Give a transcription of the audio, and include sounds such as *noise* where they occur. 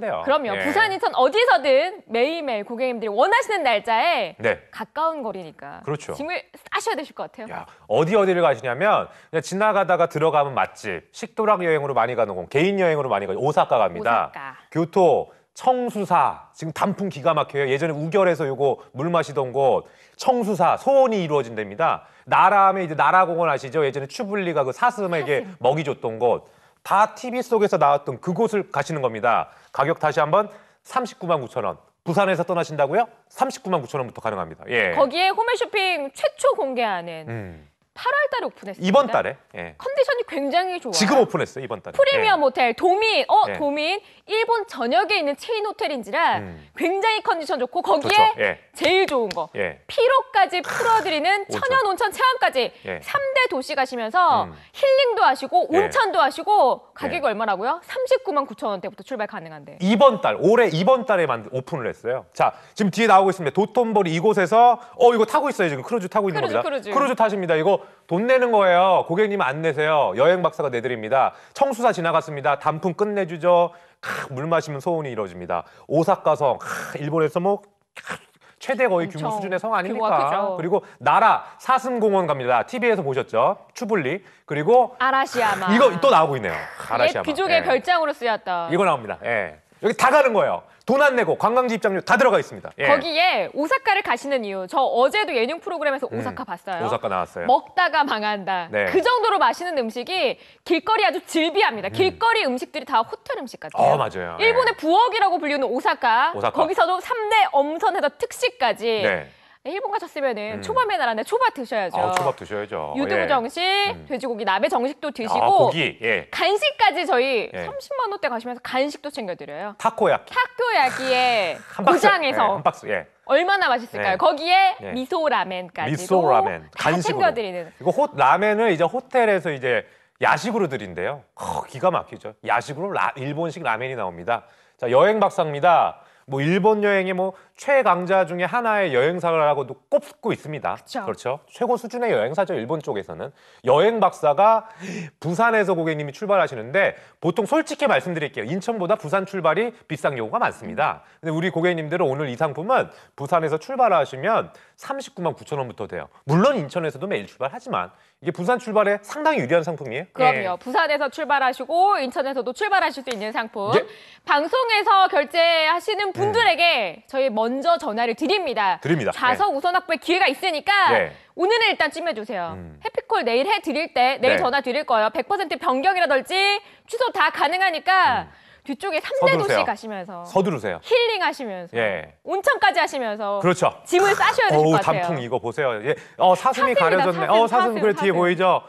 돼요. 그럼요. 예. 부산, 인천 어디서든 매일매일 고객님들이 원하시는 날짜에 네. 가까운 거리니까 그렇죠. 짐을 싸셔야 되실 것 같아요. 야, 어디 어디를 가시냐면 그냥 지나가다가 들어가면 맛집, 식도락 여행으로 많이 가는 곳, 개인 여행으로 많이 가요. 오사카 갑니다. 오사카. 교토, 청수사 지금 단풍 기가 막혀요. 예전에 우결에서 요거 물 마시던 곳 청수사 소원이 이루어진 데입니다. 나라하면 이제 나라공원 아시죠? 예전에 추블리가 그 사슴에게 먹이 줬던 곳. 다 TV 속에서 나왔던 그곳을 가시는 겁니다. 가격 다시 한번 39만 9천 원. 부산에서 떠나신다고요? 39만 9천 원부터 가능합니다. 예. 거기에 홈메쇼핑 최초 공개하는 음. 8월 달에 오픈했어요. 이번 달에. 예. 컨디션이 굉장히 좋아요. 지금 오픈했어요, 이번 달에. 프리미엄 예. 호텔 도민. 어, 예. 도민. 일본 전역에 있는 체인 호텔인지라 음. 굉장히 컨디션 좋고 거기에 예. 제일 좋은 거. 예. 피로까지 풀어 드리는 *laughs* 천연 온천 체험까지 예. 7대 도시 가시면서 음. 힐링도 하시고 예. 온천도 네. 하시고 가격이 네. 얼마라고요? 39만 9천 원대부터 출발 가능한데. 이번 달 올해 이번 달에 만 오픈을 했어요. 자 지금 뒤에 나오고 있습니다. 도톤보리 이곳에서 어 이거 타고 있어요 지금 크루즈 타고 있는 크루즈, 겁니다. 크루즈. 크루즈 타십니다. 이거 돈 내는 거예요. 고객님 안 내세요. 여행 박사가 내드립니다. 청수사 지나갔습니다. 단풍 끝내주죠. 물 마시면 소원이 이루어집니다. 오사카성 일본에서 뭐 최대 거의 규모 수준의 성 아닙니까? 그리고 나라 사슴공원 갑니다. TV에서 보셨죠? 추블리 그리고 아라시야마 이거 또 나오고 있네요. 예, 아라시야마. 귀족의 예. 별장으로 쓰였다. 이거 나옵니다. 예. 여기 다 가는 거예요. 돈 안 내고 관광지 입장료 다 들어가 있습니다. 예. 거기에 오사카를 가시는 이유. 저 어제도 예능 프로그램에서 음, 오사카 음, 봤어요. 오사카 나왔어요. 먹다가 망한다. 네. 그 정도로 맛있는 음식이 길거리 아주 질비합니다. 음. 길거리 음식들이 다 호텔 음식 같아요. 어, 맞아요. 일본의 예. 부엌이라고 불리는 오사카. 오사카. 거기서도 삼대 엄선해서 특식까지. 네. 일본 가셨으면은 음. 초밥에 나라인데 초밥 드셔야죠. 아, 초밥 드셔야죠. 유두부 예. 정식, 음. 돼지고기 나베 정식도 아, 드시고 아, 고기. 예. 간식까지 저희 예. 30만 원대 가시면서 간식도 챙겨드려요. 타코야키. 타코야키에 *laughs* 고장에서 예, 한 박스. 예. 얼마나 맛있을까요? 네. 거기에 네. 미소 라멘까지 미소 라멘 간 챙겨드리는. 이거 호, 라멘을 이제 호텔에서 이제 야식으로 드린대요. 허, 기가 막히죠. 야식으로 라, 일본식 라멘이 나옵니다. 자 여행 박사입니다. 뭐 일본 여행에 뭐 최강자 중에 하나의 여행사라고도 꼽고 있습니다. 그쵸. 그렇죠. 최고 수준의 여행사죠. 일본 쪽에서는 여행 박사가 부산에서 고객님이 출발하시는데 보통 솔직히 말씀드릴게요. 인천보다 부산 출발이 비싼 경우가 많습니다. 음. 근데 우리 고객님들은 오늘 이 상품은 부산에서 출발하시면 39만 9천 원부터 돼요. 물론 인천에서도 매일 출발하지만 이게 부산 출발에 상당히 유리한 상품이에요. 그럼요. 예. 부산에서 출발하시고 인천에서도 출발하실 수 있는 상품. 예? 방송에서 결제하시는 분들에게 음. 저희 먼저 먼저 전화를 드립니다. 드립니다. 자석 네. 우선 확보에 기회가 있으니까 네. 오늘은 일단 찜해주세요. 음. 해피콜 내일 해드릴 때 내일 네. 전화 드릴 거예요. 100% 변경이라든지 취소 다 가능하니까 음. 뒤쪽에 3대 서두르세요. 도시 가시면서 서두르세요. 힐링 하시면서 예. 온천까지 하시면서 그렇죠. 짐을 싸셔야 될것 같아요. 단풍 이거 보세요. 예. 어, 사슴이 사슴이다, 가려졌네. 사슴, 어, 사슴, 사슴 그래 사슴. 뒤에 보이죠?